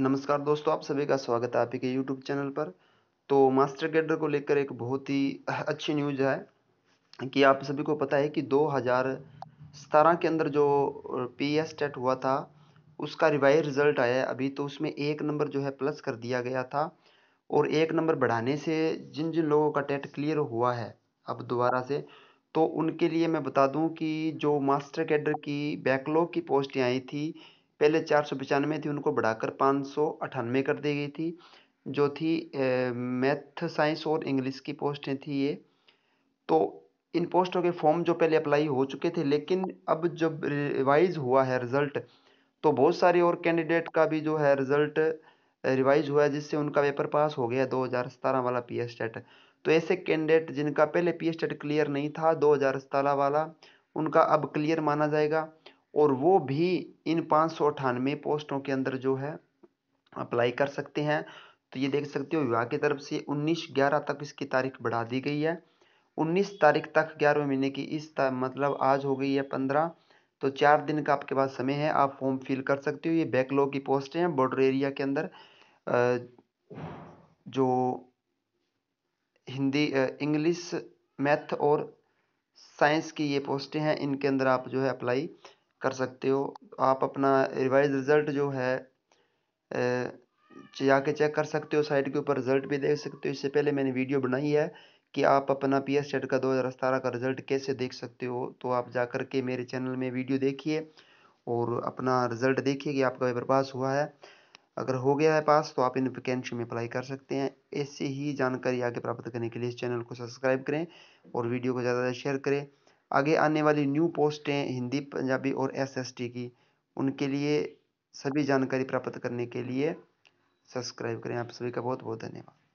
नमस्कार दोस्तों आप सभी का स्वागत है आप ही के यूट्यूब चैनल पर तो मास्टर कैडर को लेकर एक बहुत ही अच्छी न्यूज़ है कि आप सभी को पता है कि दो हज़ार सतारह के अंदर जो पी एस टेट हुआ था उसका रिवाइज रिज़ल्ट आया है अभी तो उसमें एक नंबर जो है प्लस कर दिया गया था और एक नंबर बढ़ाने से जिन जिन लोगों का टेट क्लियर हुआ है अब दोबारा से तो उनके लिए मैं बता दूं कि जो मास्टर कैडर की बैकलॉग की पोस्टें आई थी पहले चार सौ पचानवे थी उनको बढ़ाकर पाँच सौ अठानवे कर दी गई थी जो थी मैथ साइंस और इंग्लिश की पोस्टें थी ये तो इन पोस्टों के फॉर्म जो पहले अप्लाई हो चुके थे लेकिन अब जब रिवाइज हुआ है रिज़ल्ट तो बहुत सारे और कैंडिडेट का भी जो है रिज़ल्ट रिवाइज हुआ है जिससे उनका पेपर पास हो गया दो हज़ार सतारह वाला पी एस टेट तो ऐसे कैंडिडेट जिनका पहले पी एस टेट क्लियर नहीं था दो हज़ार सतारह वाला उनका अब क्लियर माना जाएगा और वो भी इन पाँच सौ अठानवे पोस्टों के अंदर जो है अप्लाई कर सकते हैं तो ये देख सकते हो विभाग की तरफ से उन्नीस ग्यारह तक इसकी तारीख बढ़ा दी गई है उन्नीस तारीख तक ग्यारहवें महीने की इस मतलब आज हो गई है पंद्रह तो चार दिन का आपके पास समय है आप फॉर्म फिल कर सकते हो ये बैकलॉग की पोस्टें हैं बॉर्डर एरिया के अंदर जो हिंदी इंग्लिश मैथ और साइंस की ये पोस्टें हैं इनके अंदर आप जो है अप्लाई कर सकते हो आप अपना रिवाइज रिज़ल्ट जो है जाके चेक कर सकते हो साइट के ऊपर रिज़ल्ट भी देख सकते हो इससे पहले मैंने वीडियो बनाई है कि आप अपना पी एस टेट का दो हज़ार सतारह का रिज़ल्ट कैसे देख सकते हो तो आप जा कर के मेरे चैनल में वीडियो देखिए और अपना रिज़ल्ट देखिए कि आपका पेपर पास हुआ है अगर हो गया है पास तो आप इन वैकेंसी में अप्लाई कर सकते हैं ऐसे ही जानकारी आगे प्राप्त करने के लिए इस चैनल को सब्सक्राइब करें और वीडियो को ज़्यादा से शेयर करें आगे आने वाली न्यू पोस्टें हिंदी पंजाबी और एसएसटी की उनके लिए सभी जानकारी प्राप्त करने के लिए सब्सक्राइब करें आप सभी का बहुत बहुत धन्यवाद